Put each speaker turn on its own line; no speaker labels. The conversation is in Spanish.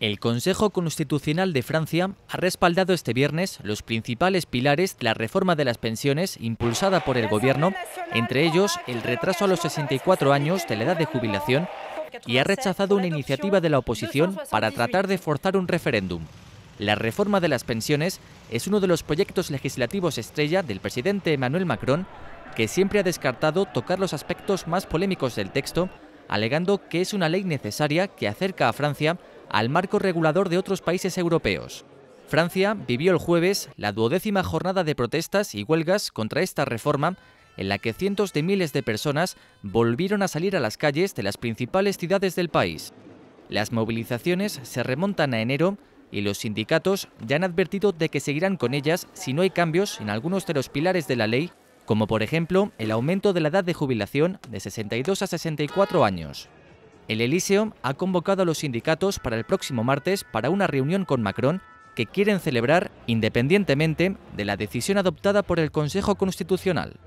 El Consejo Constitucional de Francia ha respaldado este viernes los principales pilares de la reforma de las pensiones impulsada por el Gobierno, entre ellos el retraso a los 64 años de la edad de jubilación, y ha rechazado una iniciativa de la oposición para tratar de forzar un referéndum. La reforma de las pensiones es uno de los proyectos legislativos estrella del presidente Emmanuel Macron, que siempre ha descartado tocar los aspectos más polémicos del texto, alegando que es una ley necesaria que acerca a Francia al marco regulador de otros países europeos. Francia vivió el jueves la duodécima jornada de protestas y huelgas contra esta reforma, en la que cientos de miles de personas volvieron a salir a las calles de las principales ciudades del país. Las movilizaciones se remontan a enero y los sindicatos ya han advertido de que seguirán con ellas si no hay cambios en algunos de los pilares de la ley, como por ejemplo el aumento de la edad de jubilación de 62 a 64 años. El Eliseo ha convocado a los sindicatos para el próximo martes para una reunión con Macron que quieren celebrar independientemente de la decisión adoptada por el Consejo Constitucional.